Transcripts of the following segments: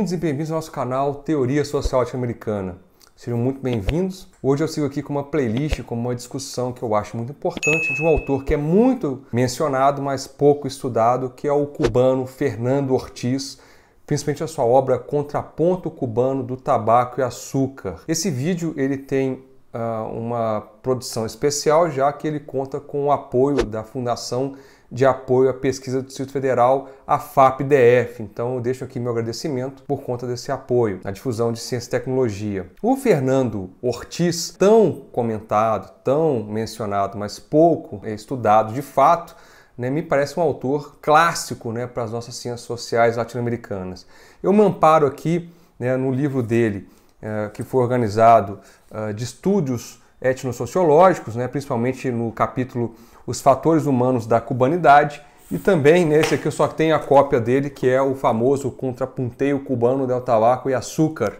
Bem-vindos e bem-vindos ao nosso canal Teoria Social Latino-Americana. Sejam muito bem-vindos. Hoje eu sigo aqui com uma playlist, com uma discussão que eu acho muito importante de um autor que é muito mencionado, mas pouco estudado, que é o cubano Fernando Ortiz, principalmente a sua obra Contraponto Cubano do Tabaco e Açúcar. Esse vídeo ele tem uh, uma produção especial, já que ele conta com o apoio da Fundação de apoio à pesquisa do Distrito Federal, a FAPDF. Então eu deixo aqui meu agradecimento por conta desse apoio à difusão de ciência e tecnologia. O Fernando Ortiz, tão comentado, tão mencionado, mas pouco é, estudado de fato, né, me parece um autor clássico né, para as nossas ciências sociais latino-americanas. Eu me amparo aqui né, no livro dele, é, que foi organizado ah, de estudos etnosociológicos, né, principalmente no capítulo os fatores humanos da cubanidade e também nesse aqui eu só tenho a cópia dele, que é o famoso Contrapunteio Cubano del Tabaco e Açúcar,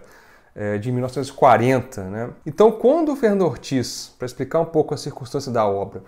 eh, de 1940. Né? Então, quando o Fernando Ortiz, para explicar um pouco a circunstância da obra,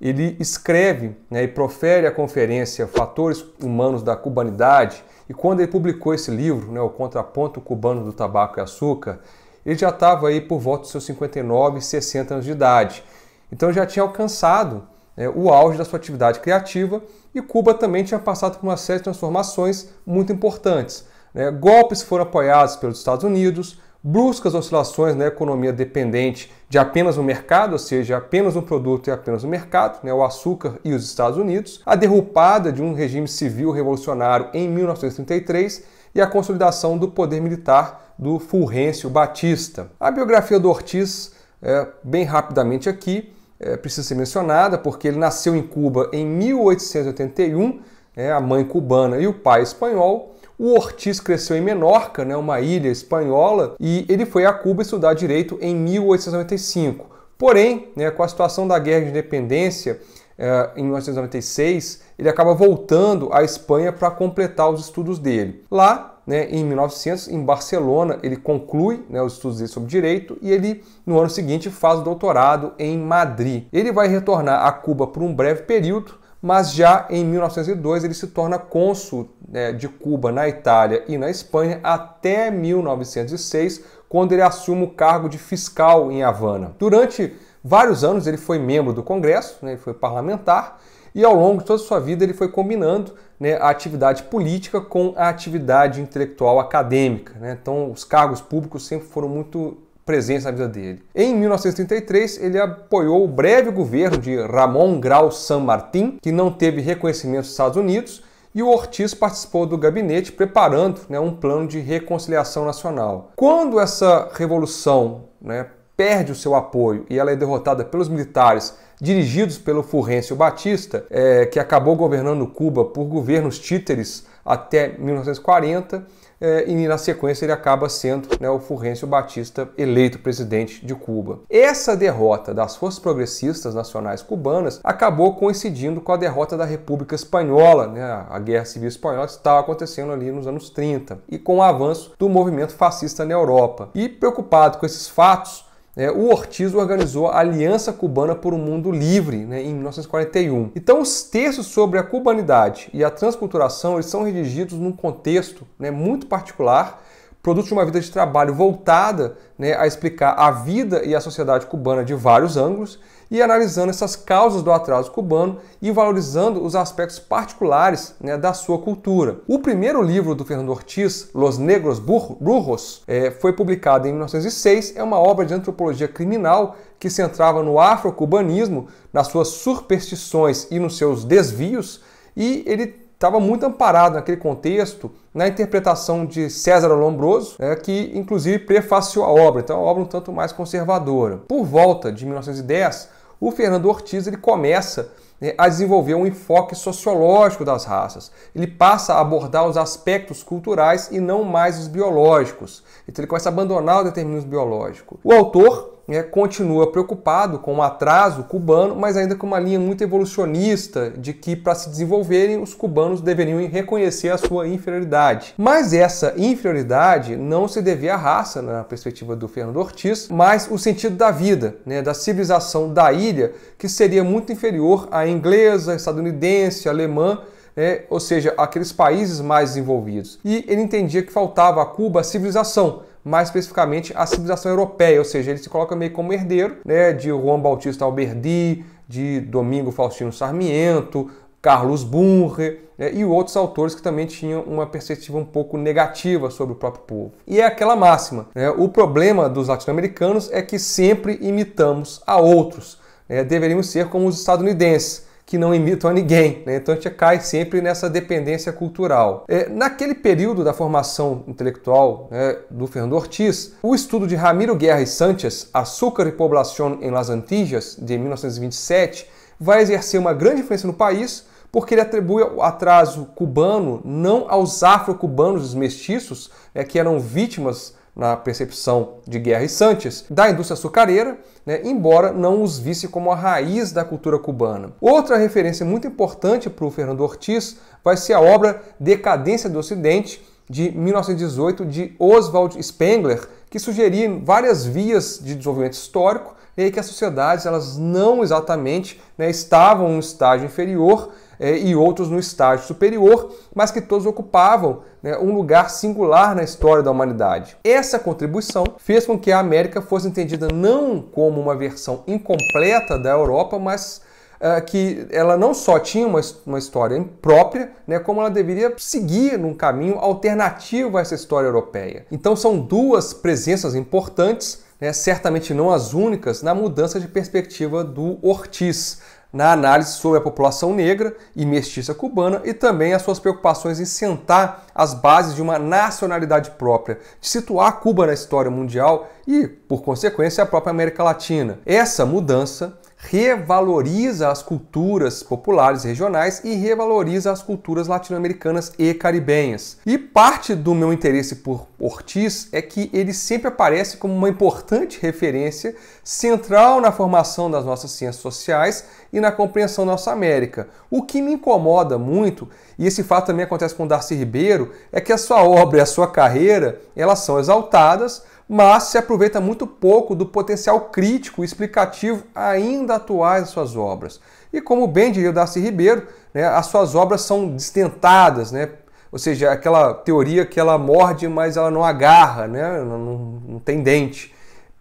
ele escreve né, e profere a conferência Fatores Humanos da Cubanidade, e quando ele publicou esse livro, né, O Contraponto Cubano do Tabaco e Açúcar, ele já estava aí por volta dos seus 59, 60 anos de idade. Então já tinha alcançado né, o auge da sua atividade criativa e Cuba também tinha passado por uma série de transformações muito importantes. Né, golpes foram apoiados pelos Estados Unidos, bruscas oscilações na economia dependente de apenas um mercado, ou seja, apenas um produto e apenas um mercado, né, o açúcar e os Estados Unidos, a derrubada de um regime civil revolucionário em 1933 e a consolidação do poder militar do Fulgêncio Batista. A biografia do Ortiz, é, bem rapidamente aqui, é, precisa ser mencionada, porque ele nasceu em Cuba em 1881, né, a mãe cubana e o pai espanhol. O Ortiz cresceu em Menorca, né, uma ilha espanhola, e ele foi a Cuba estudar direito em 1895. Porém, né, com a situação da Guerra de Independência, é, em 1996, ele acaba voltando à Espanha para completar os estudos dele. Lá, né, em 1900, em Barcelona, ele conclui né, os estudos dele sobre direito e ele, no ano seguinte, faz o doutorado em Madrid. Ele vai retornar a Cuba por um breve período, mas já em 1902 ele se torna cônsul né, de Cuba na Itália e na Espanha até 1906, quando ele assume o cargo de fiscal em Havana. Durante vários anos ele foi membro do Congresso, né, ele foi parlamentar e ao longo de toda a sua vida ele foi combinando né, a atividade política com a atividade intelectual acadêmica. Né? Então os cargos públicos sempre foram muito presentes na vida dele. Em 1933, ele apoiou o breve governo de Ramon Grau San Martín, que não teve reconhecimento dos Estados Unidos, e o Ortiz participou do gabinete preparando né, um plano de reconciliação nacional. Quando essa revolução né, perde o seu apoio e ela é derrotada pelos militares dirigidos pelo Furrêncio Batista, é, que acabou governando Cuba por governos títeres até 1940, é, e na sequência ele acaba sendo né, o Furrêncio Batista eleito presidente de Cuba. Essa derrota das forças progressistas nacionais cubanas acabou coincidindo com a derrota da República Espanhola, né, a Guerra Civil Espanhola estava acontecendo ali nos anos 30, e com o avanço do movimento fascista na Europa. E preocupado com esses fatos, é, o Ortiz organizou a Aliança Cubana por um Mundo Livre né, em 1941. Então, os textos sobre a cubanidade e a transculturação eles são redigidos num contexto né, muito particular, produto de uma vida de trabalho voltada né, a explicar a vida e a sociedade cubana de vários ângulos e analisando essas causas do atraso cubano e valorizando os aspectos particulares né, da sua cultura. O primeiro livro do Fernando Ortiz, Los Negros Burros, é, foi publicado em 1906, é uma obra de antropologia criminal que centrava no afrocubanismo, nas suas superstições e nos seus desvios, e ele estava muito amparado naquele contexto na interpretação de César Lombroso, né, que inclusive prefaciou a obra, então é uma obra um tanto mais conservadora. Por volta de 1910, o Fernando Ortiz ele começa né, a desenvolver um enfoque sociológico das raças. Ele passa a abordar os aspectos culturais e não mais os biológicos. Então ele começa a abandonar o determinismo biológico. O autor é, continua preocupado com o atraso cubano, mas ainda com uma linha muito evolucionista de que para se desenvolverem os cubanos deveriam reconhecer a sua inferioridade. Mas essa inferioridade não se devia à raça, na perspectiva do Fernando Ortiz, mas o sentido da vida, né, da civilização da ilha, que seria muito inferior à inglesa, estadunidense, alemã, é, ou seja, aqueles países mais desenvolvidos. E ele entendia que faltava a Cuba a civilização, mais especificamente a civilização europeia, ou seja, ele se coloca meio como herdeiro né, de Juan Bautista Alberdi, de Domingo Faustino Sarmiento, Carlos Bunre né, e outros autores que também tinham uma perspectiva um pouco negativa sobre o próprio povo. E é aquela máxima: né, o problema dos latino-americanos é que sempre imitamos a outros. Né, deveríamos ser como os estadunidenses, que não imitam a ninguém. Né? Então a gente cai sempre nessa dependência cultural. É, naquele período da formação intelectual né, do Fernando Ortiz, o estudo de Ramiro Guerra e Sanchez, Açúcar e População em Las Antillas, de 1927, vai exercer uma grande influência no país porque ele atribui o atraso cubano não aos afro-cubanos, os mestiços, né, que eram vítimas na percepção de Guerra e Sanches, da indústria açucareira, né, embora não os visse como a raiz da cultura cubana. Outra referência muito importante para o Fernando Ortiz vai ser a obra Decadência do Ocidente, de 1918, de Oswald Spengler, que sugeria várias vias de desenvolvimento histórico e que as sociedades elas não exatamente né, estavam em um estágio inferior é, e outros no estágio superior, mas que todos ocupavam né, um lugar singular na história da humanidade. Essa contribuição fez com que a América fosse entendida não como uma versão incompleta da Europa, mas é, que ela não só tinha uma, história própria, né, como ela deveria seguir num caminho alternativo a essa história europeia. Então são duas presenças importantes, né, certamente não as únicas, na mudança de perspectiva do Ortiz na análise sobre a população negra e mestiça cubana e também as suas preocupações em sentar as bases de uma nacionalidade própria, de situar Cuba na história mundial e, por consequência, a própria América Latina. Essa mudança revaloriza as culturas populares regionais e revaloriza as culturas latino-americanas e caribenhas. E parte do meu interesse por Ortiz é que ele sempre aparece como uma importante referência central na formação das nossas ciências sociais e na compreensão da nossa América. O que me incomoda muito, e esse fato também acontece com Darcy Ribeiro, é que a sua obra e a sua carreira, elas são exaltadas, mas se aproveita muito pouco do potencial crítico e explicativo ainda atuais de suas obras. E como bem diria o Darcy Ribeiro, né, as suas obras são destentadas, né? ou seja, aquela teoria que ela morde, mas ela não agarra, né? não, não tem dente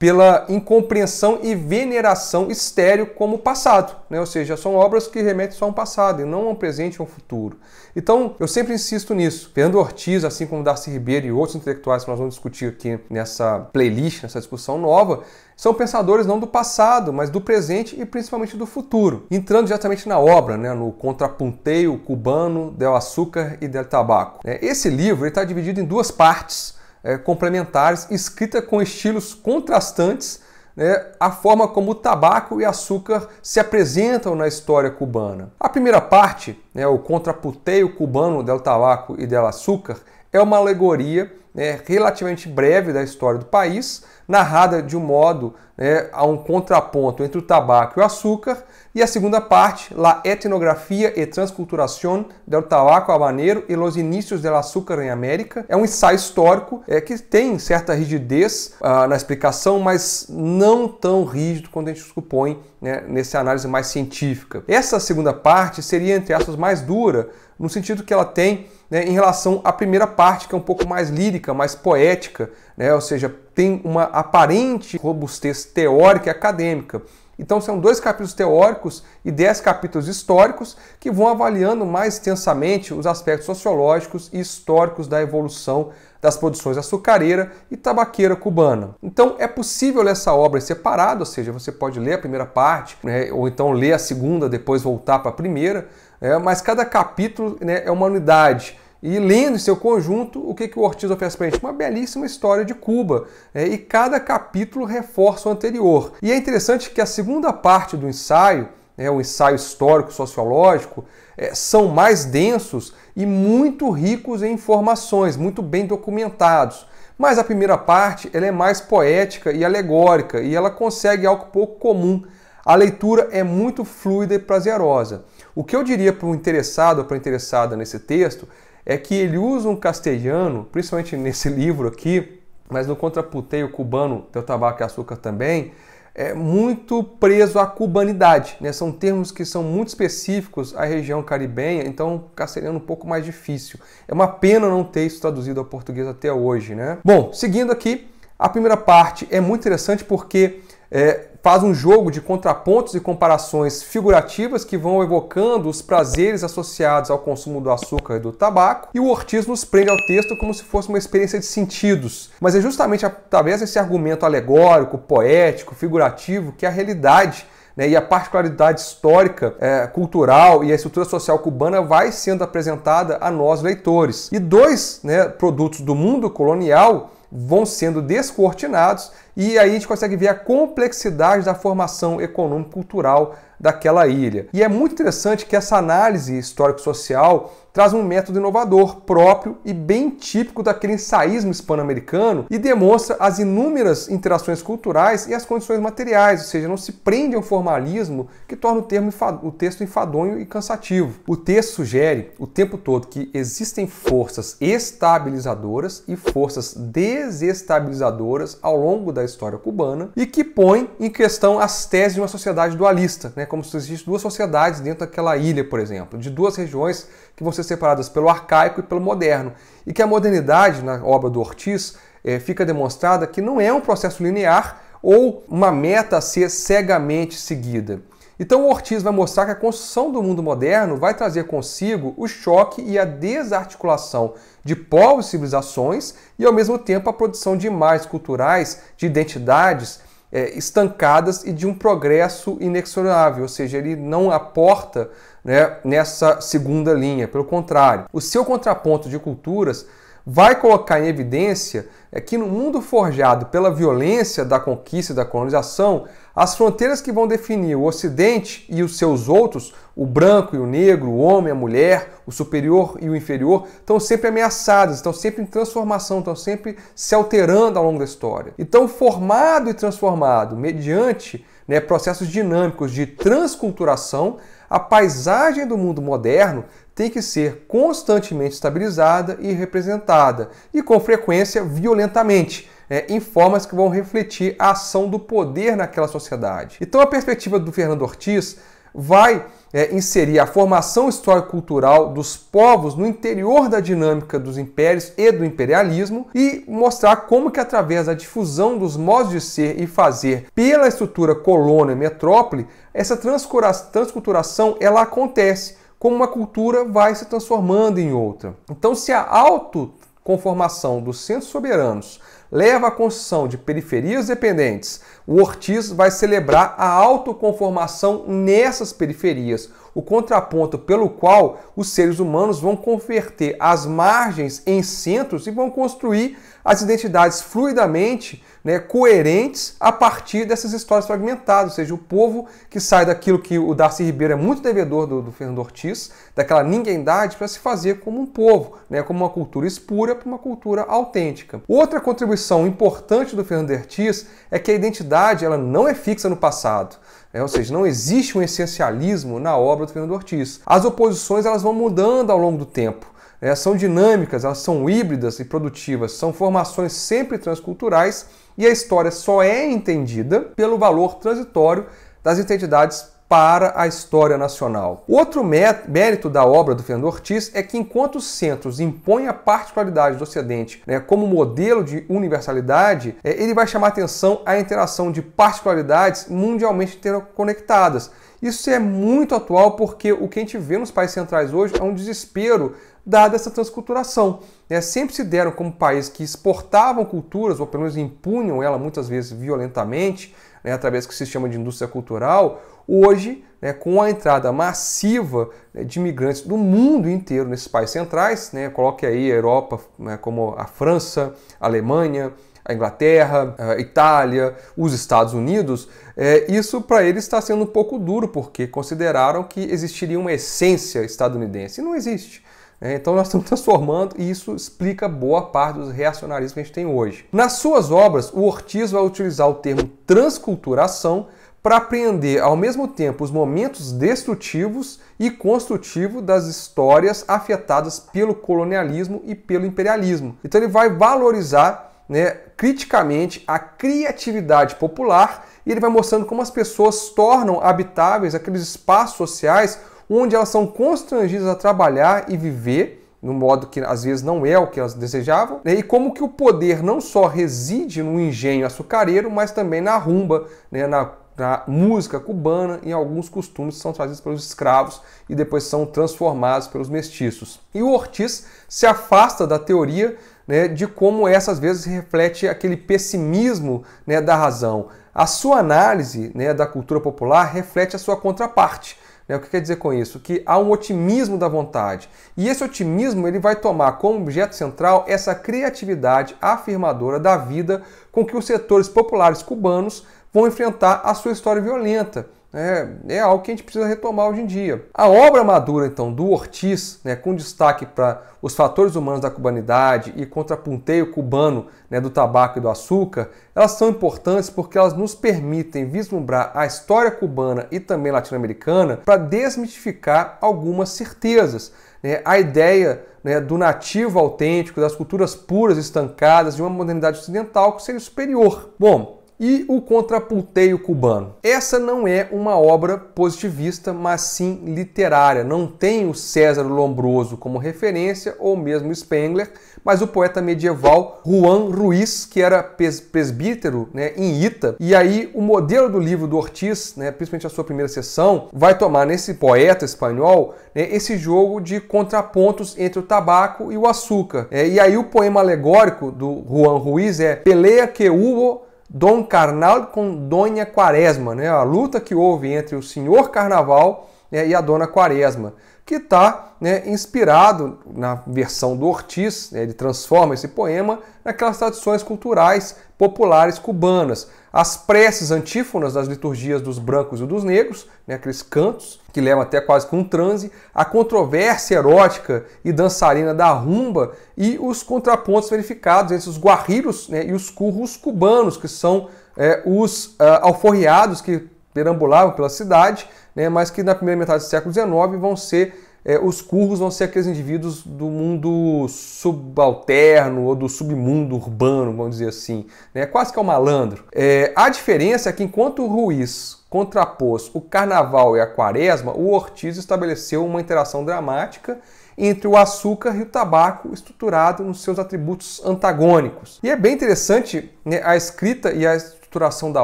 pela incompreensão e veneração estéreo como passado, né? ou seja, são obras que remetem só a um passado e não a um presente e a um futuro. Então, eu sempre insisto nisso. Fernando Ortiz, assim como Darcy Ribeiro e outros intelectuais que nós vamos discutir aqui nessa playlist, nessa discussão nova, são pensadores não do passado, mas do presente e principalmente do futuro. Entrando diretamente na obra, né, no contrapunteio cubano del açúcar e del tabaco. Né? Esse livro está dividido em duas partes é, complementares, escrita com estilos contrastantes, né, a forma como o tabaco e açúcar se apresentam na história cubana. A primeira parte, né, o contraputeio cubano del tabaco e del açúcar, é uma alegoria né, relativamente breve da história do país, narrada de um modo né, a um contraponto entre o tabaco e o açúcar, e a segunda parte, La etnografia e transculturación del tabaco habanero e los inicios del açúcar em América, é um ensaio histórico é, que tem certa rigidez ah, na explicação, mas não tão rígido quanto a gente supõe né, nessa análise mais científica. Essa segunda parte seria, entre aspas, mais dura, no sentido que ela tem né, em relação à primeira parte, que é um pouco mais lírica, mais poética, né, ou seja, tem uma aparente robustez teórica e acadêmica. Então são dois capítulos teóricos e dez capítulos históricos que vão avaliando mais extensamente os aspectos sociológicos e históricos da evolução das produções açucareira e tabaqueira cubana. Então é possível ler essa obra separada, ou seja, você pode ler a primeira parte, né, ou então ler a segunda, depois voltar para a primeira, é, mas cada capítulo né, é uma unidade. E lendo em seu conjunto, o que, que o Ortiz oferece para a gente? Uma belíssima história de Cuba. É, e cada capítulo reforça o anterior. E é interessante que a segunda parte do ensaio, né, o ensaio histórico sociológico, é, são mais densos e muito ricos em informações, muito bem documentados. Mas a primeira parte ela é mais poética e alegórica e ela consegue algo pouco comum. A leitura é muito fluida e prazerosa. O que eu diria para o interessado ou para a interessada nesse texto é que ele usa um castelhano, principalmente nesse livro aqui, mas no Contraputeio Cubano, Teu Tabaco e Açúcar também, é muito preso à cubanidade. Né? São termos que são muito específicos à região caribenha, então castelhano é um pouco mais difícil. É uma pena não ter isso traduzido ao português até hoje. Né? Bom, seguindo aqui, a primeira parte é muito interessante porque é, faz um jogo de contrapontos e comparações figurativas que vão evocando os prazeres associados ao consumo do açúcar e do tabaco, e o Ortiz nos prende ao texto como se fosse uma experiência de sentidos. Mas é justamente através desse argumento alegórico, poético, figurativo, que a realidade né, e a particularidade histórica, é, cultural e a estrutura social cubana vai sendo apresentada a nós leitores. E dois né, produtos do mundo colonial vão sendo descortinados e aí a gente consegue ver a complexidade da formação econômico-cultural daquela ilha. E é muito interessante que essa análise histórico-social traz um método inovador, próprio e bem típico daquele ensaísmo hispano-americano e demonstra as inúmeras interações culturais e as condições materiais, ou seja, não se prende ao formalismo que torna o, termo o texto enfadonho e cansativo. O texto sugere o tempo todo que existem forças estabilizadoras e forças desestabilizadoras ao longo da história cubana e que põe em questão as teses de uma sociedade dualista, né? como se existissem duas sociedades dentro daquela ilha, por exemplo, de duas regiões que vão ser separadas pelo arcaico e pelo moderno. E que a modernidade, na obra do Ortiz, é, fica demonstrada que não é um processo linear ou uma meta a ser cegamente seguida. Então, o Ortiz vai mostrar que a construção do mundo moderno vai trazer consigo o choque e a desarticulação de povos e civilizações e, ao mesmo tempo, a produção de imagens culturais, de identidades é, estancadas e de um progresso inexorável, ou seja, ele não aporta né, nessa segunda linha. Pelo contrário, o seu contraponto de culturas vai colocar em evidência é que no mundo forjado pela violência da conquista e da colonização, as fronteiras que vão definir o Ocidente e os seus outros, o branco e o negro, o homem e a mulher, o superior e o inferior, estão sempre ameaçadas, estão sempre em transformação, estão sempre se alterando ao longo da história. Então, formado e transformado mediante né, processos dinâmicos de transculturação, a paisagem do mundo moderno tem que ser constantemente estabilizada e representada, e com frequência violentamente, é, em formas que vão refletir a ação do poder naquela sociedade. Então, a perspectiva do Fernando Ortiz vai é, inserir a formação histórico-cultural dos povos no interior da dinâmica dos impérios e do imperialismo e mostrar como que através da difusão dos modos de ser e fazer pela estrutura colônia metrópole, essa transculturação ela acontece, como uma cultura vai se transformando em outra. Então se a autoconformação dos centros soberanos leva à construção de periferias dependentes, o Ortiz vai celebrar a autoconformação nessas periferias o contraponto pelo qual os seres humanos vão converter as margens em centros e vão construir as identidades fluidamente né, coerentes a partir dessas histórias fragmentadas, ou seja, o povo que sai daquilo que o Darcy Ribeiro é muito devedor do, do Fernando Ortiz, daquela ninguémdade, para se fazer como um povo, né, como uma cultura espura para uma cultura autêntica. Outra contribuição importante do Fernando Ortiz é que a identidade ela não é fixa no passado. Né? Ou seja, não existe um essencialismo na obra do Fernando Ortiz. As oposições elas vão mudando ao longo do tempo. Né? São dinâmicas, elas são híbridas e produtivas, são formações sempre transculturais e a história só é entendida pelo valor transitório das identidades para a história nacional. Outro mérito da obra do Fernando Ortiz é que, enquanto os centros impõem a particularidade do Ocidente né, como modelo de universalidade, é, ele vai chamar atenção à interação de particularidades mundialmente interconectadas. Isso é muito atual porque o que a gente vê nos países centrais hoje é um desespero dada essa transculturação né, sempre se deram como países que exportavam culturas, ou pelo menos impunham ela muitas vezes violentamente, né, através do que se chama de indústria cultural, hoje, né, com a entrada massiva né, de imigrantes do mundo inteiro nesses países centrais, né, coloque aí a Europa né, como a França, a Alemanha, a Inglaterra, a Itália, os Estados Unidos, é, isso para eles está sendo um pouco duro, porque consideraram que existiria uma essência estadunidense. E não existe. É, então nós estamos transformando e isso explica boa parte dos reacionarismos que a gente tem hoje. Nas suas obras, o Ortiz vai utilizar o termo transculturação para apreender ao mesmo tempo os momentos destrutivos e construtivos das histórias afetadas pelo colonialismo e pelo imperialismo. Então ele vai valorizar né, criticamente a criatividade popular e ele vai mostrando como as pessoas tornam habitáveis aqueles espaços sociais onde elas são constrangidas a trabalhar e viver no modo que às vezes não é o que elas desejavam, né? e como que o poder não só reside no engenho açucareiro, mas também na rumba, né? na, na, música cubana e alguns costumes que são trazidos pelos escravos e depois são transformados pelos mestiços. E o Ortiz se afasta da teoria né, de como essas vezes reflete aquele pessimismo né, da razão. A sua análise né, da cultura popular reflete a sua contraparte né? O que quer dizer com isso? Que há um otimismo da vontade. E esse otimismo ele vai tomar como objeto central essa criatividade afirmadora da vida com que os setores populares cubanos vão enfrentar a sua história violenta né? é algo que a gente precisa retomar hoje em dia. A obra madura, então, do Ortiz, né, com destaque para os fatores humanos da cubanidade e contrapunteio cubano né, do tabaco e do açúcar, elas são importantes porque elas nos permitem vislumbrar a história cubana e também latino-americana para desmistificar algumas certezas. Né, a ideia né, do nativo autêntico, das culturas puras estancadas de uma modernidade ocidental que seria superior. Bom, e O Contrapunteio Cubano. Essa não é uma obra positivista, mas sim literária. Não tem o César Lombroso como referência, ou mesmo Spengler, mas o poeta medieval Juan Ruiz, que era presbítero né, em Ita. E aí o modelo do livro do Ortiz, né, principalmente a sua primeira sessão, vai tomar nesse poeta espanhol né, esse jogo de contrapontos entre o tabaco e o açúcar. É, e aí o poema alegórico do Juan Ruiz é Pelea que hubo Dom Carnal com Dona Quaresma, né? a luta que houve entre o senhor Carnaval né, e a dona Quaresma que está né, inspirado na versão do Ortiz, né, ele transforma esse poema naquelas tradições culturais populares cubanas. As preces antífonas das liturgias dos brancos e dos negros, né, aqueles cantos que levam até quase com um transe, a controvérsia erótica e dançarina da rumba e os contrapontos verificados entre os guarrilhos né, e os curros cubanos, que são é, os uh, ah, alforriados que perambulavam pela cidade né, mas que na primeira metade do século XIX vão ser é, os curros vão ser aqueles indivíduos do mundo subalterno ou do submundo urbano, vamos dizer assim. Né? Quase que é um malandro. É, a diferença é que enquanto o Ruiz contrapôs o carnaval e a quaresma, o Ortiz estabeleceu uma interação dramática entre o açúcar e o tabaco estruturado nos seus atributos antagônicos. E é bem interessante né, a escrita e a estruturação da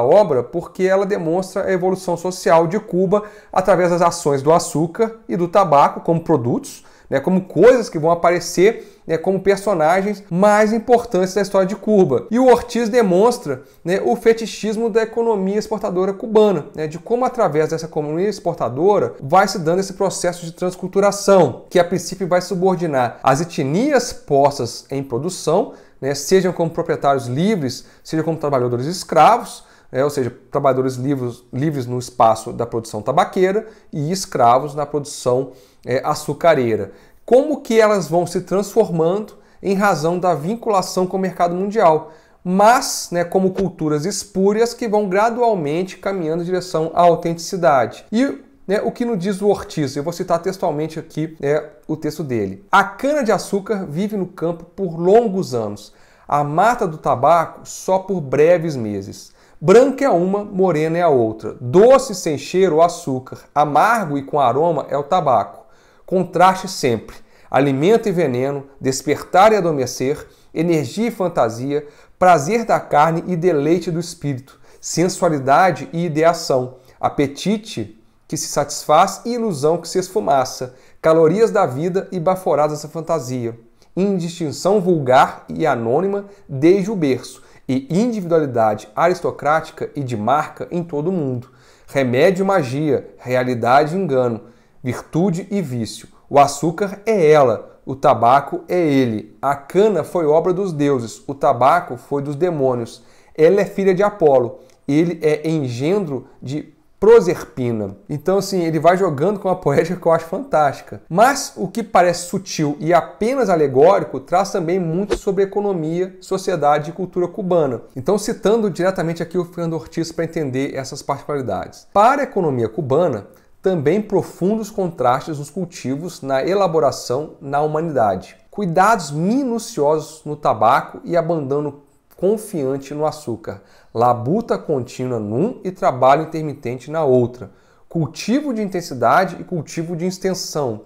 obra porque ela demonstra a evolução social de Cuba através das ações do açúcar e do tabaco como produtos, né, como coisas que vão aparecer né, como personagens mais importantes da história de Cuba. E o Ortiz demonstra né, o fetichismo da economia exportadora cubana, né, de como através dessa economia exportadora vai se dando esse processo de transculturação, que a princípio vai subordinar as etnias postas em produção né, sejam como proprietários livres, sejam como trabalhadores escravos, né, ou seja, trabalhadores livres, livres no espaço da produção tabaqueira e escravos na produção é, açucareira. Como que elas vão se transformando em razão da vinculação com o mercado mundial, mas né, como culturas espúrias que vão gradualmente caminhando em direção à autenticidade. E né? O que nos diz o Ortiz? Eu vou citar textualmente aqui é, o texto dele. A cana-de-açúcar vive no campo por longos anos, a mata do tabaco só por breves meses. Branca é uma, morena é a outra. Doce sem cheiro o açúcar, amargo e com aroma é o tabaco. Contraste sempre. Alimento e veneno, despertar e adormecer, energia e fantasia, prazer da carne e deleite do espírito, sensualidade e ideação, apetite que se satisfaz e ilusão que se esfumaça, calorias da vida e baforadas essa fantasia, indistinção vulgar e anônima desde o berço, e individualidade aristocrática e de marca em todo o mundo, remédio e magia, realidade e engano, virtude e vício. O açúcar é ela, o tabaco é ele, a cana foi obra dos deuses, o tabaco foi dos demônios. Ela é filha de Apolo, ele é engendro de proserpina. Então, assim, ele vai jogando com uma poética que eu acho fantástica. Mas o que parece sutil e apenas alegórico traz também muito sobre economia, sociedade e cultura cubana. Então, citando diretamente aqui o Fernando Ortiz para entender essas particularidades. Para a economia cubana, também profundos contrastes nos cultivos, na elaboração, na humanidade. Cuidados minuciosos no tabaco e abandono confiante no açúcar, labuta contínua num e trabalho intermitente na outra, cultivo de intensidade e cultivo de extensão,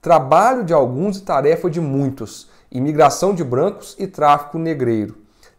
trabalho de alguns e tarefa de muitos, imigração de brancos e tráfico negreiro,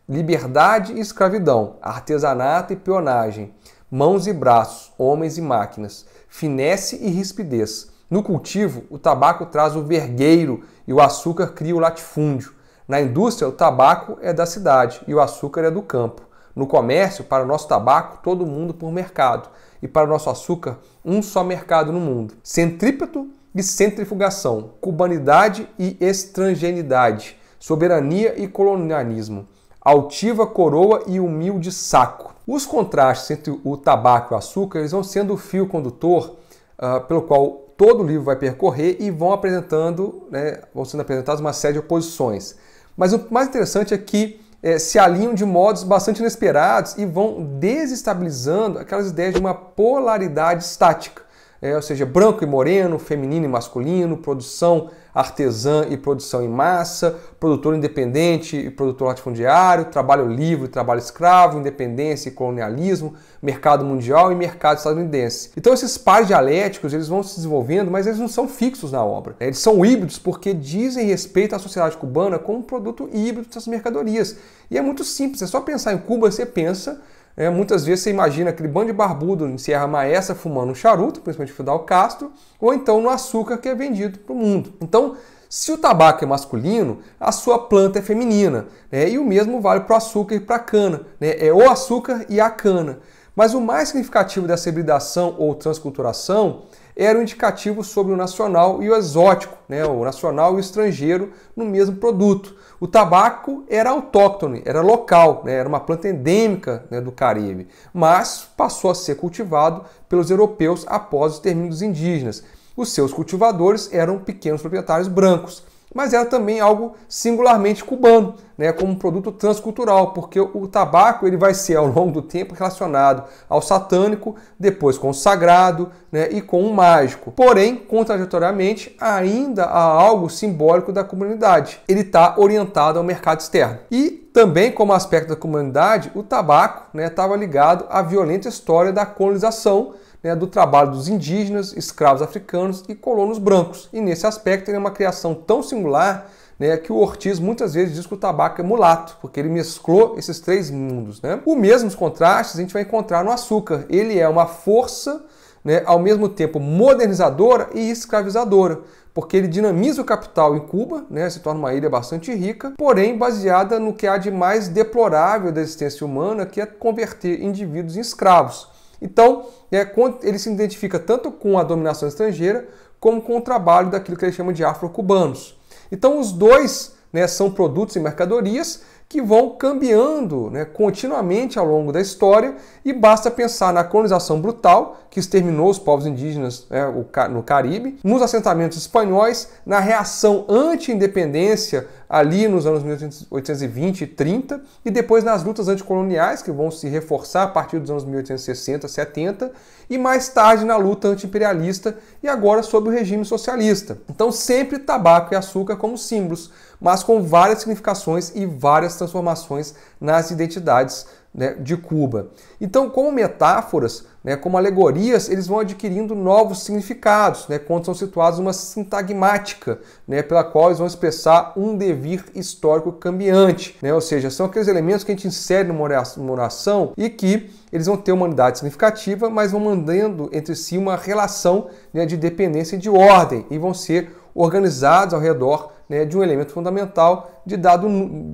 liberdade e escravidão, artesanato e peonagem, mãos e braços, homens e máquinas, finesse e rispidez. No cultivo, o tabaco traz o vergueiro e o açúcar cria o latifúndio. Na indústria, o tabaco é da cidade e o açúcar é do campo. No comércio, para o nosso tabaco, todo mundo por mercado. E para o nosso açúcar, um só mercado no mundo. Centrípeto e centrifugação, cubanidade e estrangenidade, soberania e colonialismo, altiva coroa e humilde saco. Os contrastes entre o tabaco e o açúcar eles vão sendo o fio condutor uh, pelo qual todo o livro vai percorrer e vão apresentando, né, vão sendo apresentadas uma série de oposições. Mas o mais interessante é que é, se alinham de modos bastante inesperados e vão desestabilizando aquelas ideias de uma polaridade estática é, ou seja, branco e moreno, feminino e masculino, produção artesã e produção em massa, produtor independente e produtor latifundiário, trabalho livre e trabalho escravo, independência e colonialismo, mercado mundial e mercado estadunidense. Então esses pares dialéticos eles vão se desenvolvendo, mas eles não são fixos na obra. Né? Eles são híbridos porque dizem respeito à sociedade cubana como um produto híbrido dessas mercadorias. E é muito simples, é só pensar em Cuba, você pensa é, muitas vezes você imagina aquele bando de barbudo em Sierra Maestra fumando um charuto, principalmente Fidel Castro, ou então no açúcar que é vendido para o mundo. Então, se o tabaco é masculino, a sua planta é feminina. Né? E o mesmo vale para o açúcar e para a cana. Né? É o açúcar e a cana. Mas o mais significativo dessa hibridação ou transculturação era um indicativo sobre o nacional e o exótico, né, o nacional e o estrangeiro no mesmo produto. O tabaco era autóctone, era local, né, era uma planta endêmica né, do Caribe, mas passou a ser cultivado pelos europeus após o término dos indígenas. Os seus cultivadores eram pequenos proprietários brancos mas era também algo singularmente cubano, né, como um produto transcultural, porque o tabaco ele vai ser ao longo do tempo relacionado ao satânico, depois com o sagrado né, e com o mágico. Porém, contraditoriamente, ainda há algo simbólico da comunidade. Ele está orientado ao mercado externo. E também, como aspecto da comunidade, o tabaco estava né, ligado à violenta história da colonização né, do trabalho dos indígenas, escravos africanos e colonos brancos. E nesse aspecto ele é uma criação tão singular né, que o Ortiz muitas vezes diz que o tabaco é mulato, porque ele mesclou esses três mundos. Né? O mesmos contrastes a gente vai encontrar no açúcar. Ele é uma força, né, ao mesmo tempo modernizadora e escravizadora, porque ele dinamiza o capital em Cuba, né, se torna uma ilha bastante rica, porém baseada no que há de mais deplorável da existência humana, que é converter indivíduos em escravos. Então, é, ele se identifica tanto com a dominação estrangeira como com o trabalho daquilo que ele chama de afro-cubanos. Então, os dois né, são produtos e mercadorias que vão cambiando né, continuamente ao longo da história e basta pensar na colonização brutal que exterminou os povos indígenas né, no Caribe, nos assentamentos espanhóis, na reação anti-independência ali nos anos 1820 e 30, e depois nas lutas anticoloniais, que vão se reforçar a partir dos anos 1860, 70, e mais tarde na luta antiimperialista e agora sob o regime socialista. Então, sempre tabaco e açúcar como símbolos, mas com várias significações e várias transformações nas identidades né, de Cuba. Então, como metáforas, né, como alegorias, eles vão adquirindo novos significados, né, quando são situados uma sintagmática, né, pela qual eles vão expressar um devir histórico cambiante. Né, ou seja, são aqueles elementos que a gente insere numa oração e que eles vão ter uma unidade significativa, mas vão mandando entre si uma relação né, de dependência e de ordem e vão ser organizados ao redor né, de um elemento fundamental de, dado,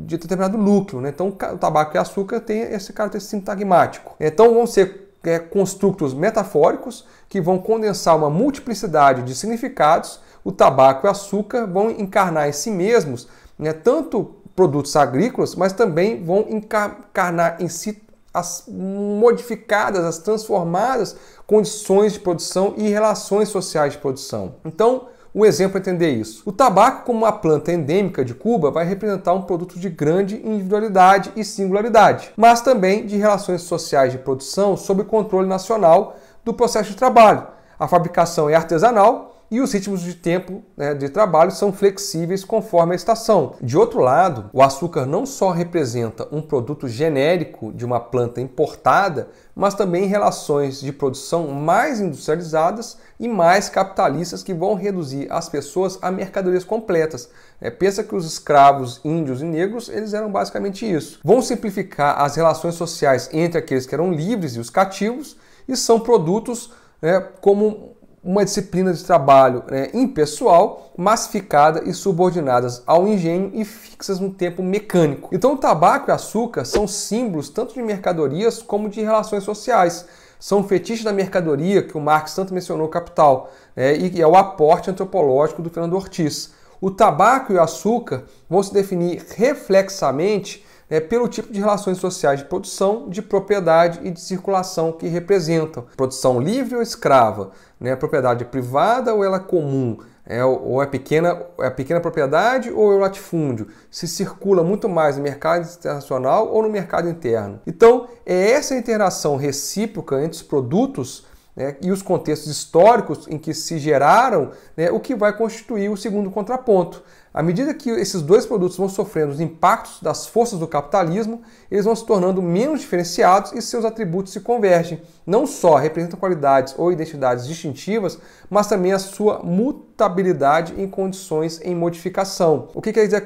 de determinado núcleo. Né? Então, o tabaco e açúcar tem esse caráter sintagmático. Então, vão ser é, construtos metafóricos que vão condensar uma multiplicidade de significados. O tabaco e o açúcar vão encarnar em si mesmos né, tanto produtos agrícolas, mas também vão encarnar em si as modificadas, as transformadas condições de produção e relações sociais de produção. Então, um exemplo para é entender isso. O tabaco, como uma planta endêmica de Cuba, vai representar um produto de grande individualidade e singularidade, mas também de relações sociais de produção sob controle nacional do processo de trabalho. A fabricação é artesanal e os ritmos de tempo né, de trabalho são flexíveis conforme a estação. De outro lado, o açúcar não só representa um produto genérico de uma planta importada, mas também relações de produção mais industrializadas e mais capitalistas que vão reduzir as pessoas a mercadorias completas. É, pensa que os escravos índios e negros eles eram basicamente isso. Vão simplificar as relações sociais entre aqueles que eram livres e os cativos e são produtos é, como uma disciplina de trabalho né, impessoal, massificada e subordinadas ao engenho e fixas no tempo mecânico. Então, o tabaco e açúcar são símbolos tanto de mercadorias como de relações sociais. São fetiches da mercadoria, que o Marx tanto mencionou Capital, né, e é o aporte antropológico do Fernando Ortiz. O tabaco e o açúcar vão se definir reflexamente é pelo tipo de relações sociais de produção, de propriedade e de circulação que representam. Produção livre ou escrava? Né, propriedade é privada ou ela é comum? É, ou é pequena, é pequena propriedade ou é latifúndio? Se circula muito mais no mercado internacional ou no mercado interno? Então, é essa interação recíproca entre os produtos né, e os contextos históricos em que se geraram né, o que vai constituir o segundo contraponto. À medida que esses dois produtos vão sofrendo os impactos das forças do capitalismo, eles vão se tornando menos diferenciados e seus atributos se convergem. Não só representam qualidades ou identidades distintivas, mas também a sua mutabilidade em condições em modificação. O que quer dizer,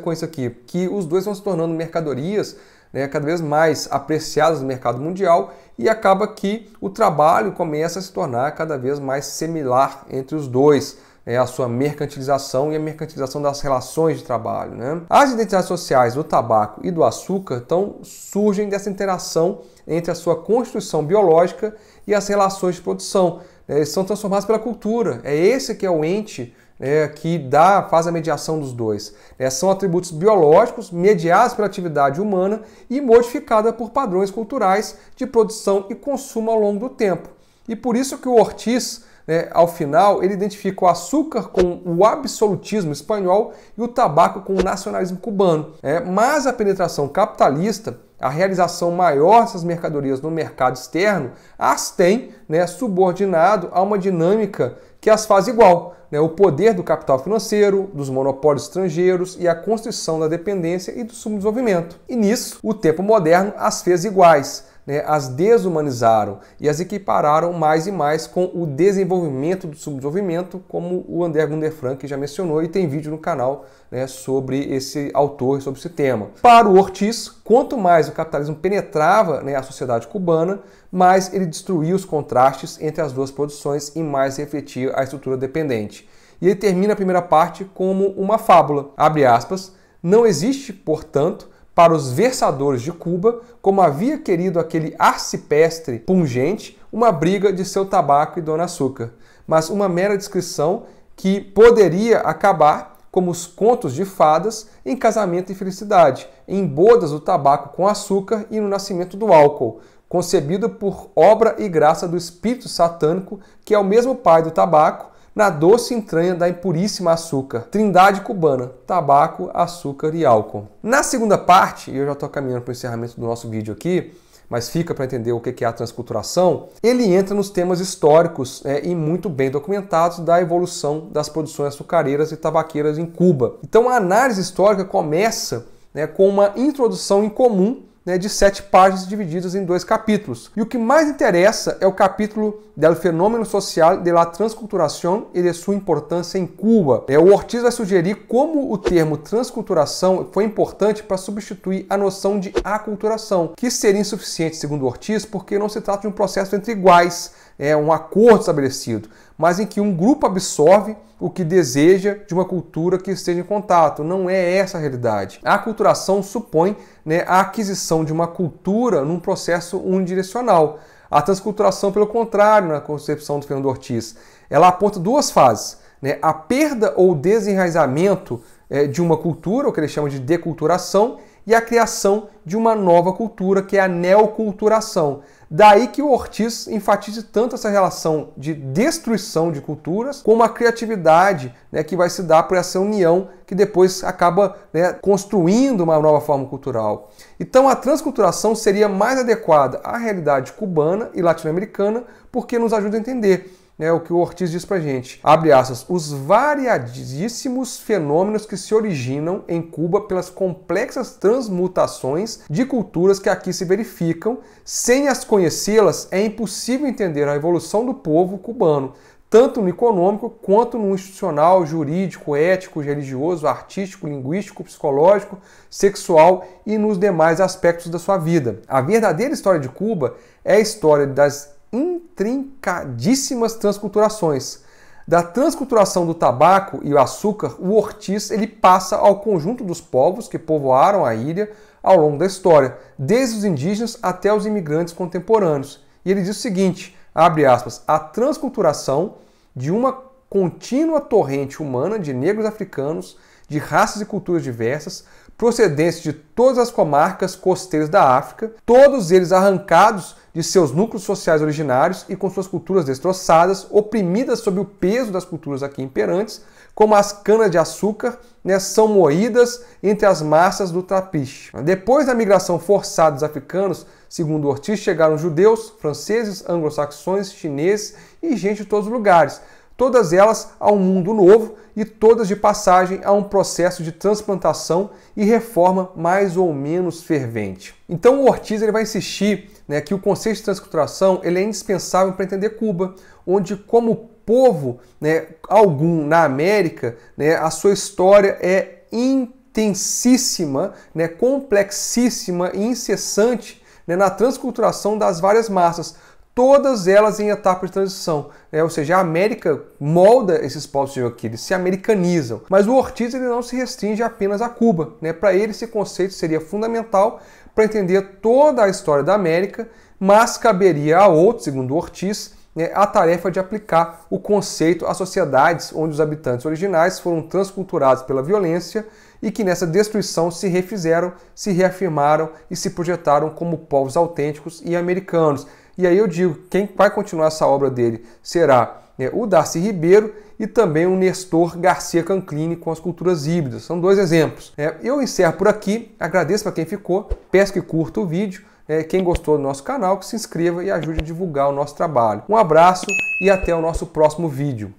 com isso aqui? Que os dois vão se tornando mercadorias né, cada vez mais apreciadas no mercado mundial e acaba que o trabalho começa a se tornar cada vez mais similar entre os dois é a sua mercantilização e a mercantilização das relações de trabalho. Né? As identidades sociais do tabaco e do açúcar então, surgem dessa interação entre a sua constituição biológica e as relações de produção. Né? Eles são transformados pela cultura. É esse que é o ente né, que dá, faz a mediação dos dois. É, são atributos biológicos mediados pela atividade humana e modificada por padrões culturais de produção e consumo ao longo do tempo. E por isso que o Ortiz né? Ao final, ele identifica o açúcar com o absolutismo espanhol e o tabaco com o nacionalismo cubano. Né? Mas a penetração capitalista a realização maior dessas mercadorias no mercado externo as tem né, subordinado a uma dinâmica que as faz igual. Né, o poder do capital financeiro, dos monopólios estrangeiros e a construção da dependência e do subdesenvolvimento. E nisso, o tempo moderno as fez iguais né, as desumanizaram e as equipararam mais e mais com o desenvolvimento do subdesenvolvimento, como o André Gunder Frank já mencionou e tem vídeo no canal né, sobre esse autor, sobre esse tema. Para o Ortiz, quanto mais o capitalismo penetrava né, a sociedade cubana, mais ele destruía os contrastes entre as duas produções e mais refletia a estrutura dependente. E ele termina a primeira parte como uma fábula, abre aspas, não existe, portanto, para os versadores de Cuba, como havia querido aquele arcipestre pungente, uma briga de seu tabaco e Dona Açúcar, mas uma mera descrição que poderia acabar, como os contos de fadas, em casamento e felicidade, em bodas do tabaco com açúcar e no nascimento do álcool, concebido por obra e graça do espírito satânico, que é o mesmo pai do tabaco na doce entranha da impuríssima açúcar, trindade cubana, tabaco, açúcar e álcool. Na segunda parte, e eu já estou caminhando para o encerramento do nosso vídeo aqui, mas fica para entender o que é a transculturação, ele entra nos temas históricos é, e muito bem documentados da evolução das produções açucareiras e tabaqueiras em Cuba. Então a análise histórica começa né, com uma introdução em comum né, de sete páginas divididas em dois capítulos. E o que mais interessa é o capítulo del fenômeno social de la Transculturação e de sua importância em Cuba. É, o Ortiz vai sugerir como o termo transculturação foi importante para substituir a noção de aculturação, que seria insuficiente, segundo Ortiz, porque não se trata de um processo entre iguais, é, um acordo estabelecido, mas em que um grupo absorve o que deseja de uma cultura que esteja em contato. Não é essa a realidade. A culturação supõe né, a aquisição de uma cultura num processo unidirecional. A transculturação, pelo contrário, na concepção do Fernando Ortiz, ela aponta duas fases. Né? A perda ou desenraizamento é, de uma cultura, o que ele chama de deculturação, e a criação de uma nova cultura, que é a neoculturação. Daí que o Ortiz enfatize tanto essa relação de destruição de culturas, como a criatividade né, que vai se dar por essa união que depois acaba né, construindo uma nova forma cultural. Então a transculturação seria mais adequada à realidade cubana e latino-americana, porque nos ajuda a entender né, o que o Ortiz diz pra gente. Abre aspas. Os variadíssimos fenômenos que se originam em Cuba pelas complexas transmutações de culturas que aqui se verificam, sem as conhecê-las, é impossível entender a evolução do povo cubano, tanto no econômico quanto no institucional, jurídico, ético, religioso, artístico, linguístico, psicológico, sexual e nos demais aspectos da sua vida. A verdadeira história de Cuba é a história das intrincadíssimas transculturações. Da transculturação do tabaco e o açúcar, o Ortiz ele passa ao conjunto dos povos que povoaram a ilha ao longo da história, desde os indígenas até os imigrantes contemporâneos. E ele diz o seguinte, abre aspas, a transculturação de uma contínua torrente humana de negros africanos de raças e culturas diversas, procedentes de todas as comarcas costeiras da África, todos eles arrancados de seus núcleos sociais originários e com suas culturas destroçadas, oprimidas sob o peso das culturas aqui imperantes, como as canas-de-açúcar, né, são moídas entre as massas do trapiche. Depois da migração forçada dos africanos, segundo Ortiz, chegaram judeus, franceses, anglo-saxões, chineses e gente de todos os lugares, todas elas a um mundo novo e todas de passagem a um processo de transplantação e reforma mais ou menos fervente. Então o Ortiz ele vai insistir né, que o conceito de transculturação ele é indispensável para entender Cuba, onde como povo né, algum na América, né, a sua história é intensíssima, né, complexíssima e incessante né, na transculturação das várias massas, todas elas em etapa de transição. Né? Ou seja, a América molda esses povos de aqui, eles se americanizam. Mas o Ortiz ele não se restringe apenas a Cuba. Né? Para ele, esse conceito seria fundamental para entender toda a história da América, mas caberia a outro, segundo Ortiz, né, a tarefa de aplicar o conceito às sociedades onde os habitantes originais foram transculturados pela violência e que nessa destruição se refizeram, se reafirmaram e se projetaram como povos autênticos e americanos. E aí eu digo, quem vai continuar essa obra dele será né, o Darcy Ribeiro, e também o Nestor Garcia Canclini com as culturas híbridas. São dois exemplos. É, eu encerro por aqui, agradeço para quem ficou, peço que curta o vídeo, é, quem gostou do nosso canal, que se inscreva e ajude a divulgar o nosso trabalho. Um abraço e até o nosso próximo vídeo.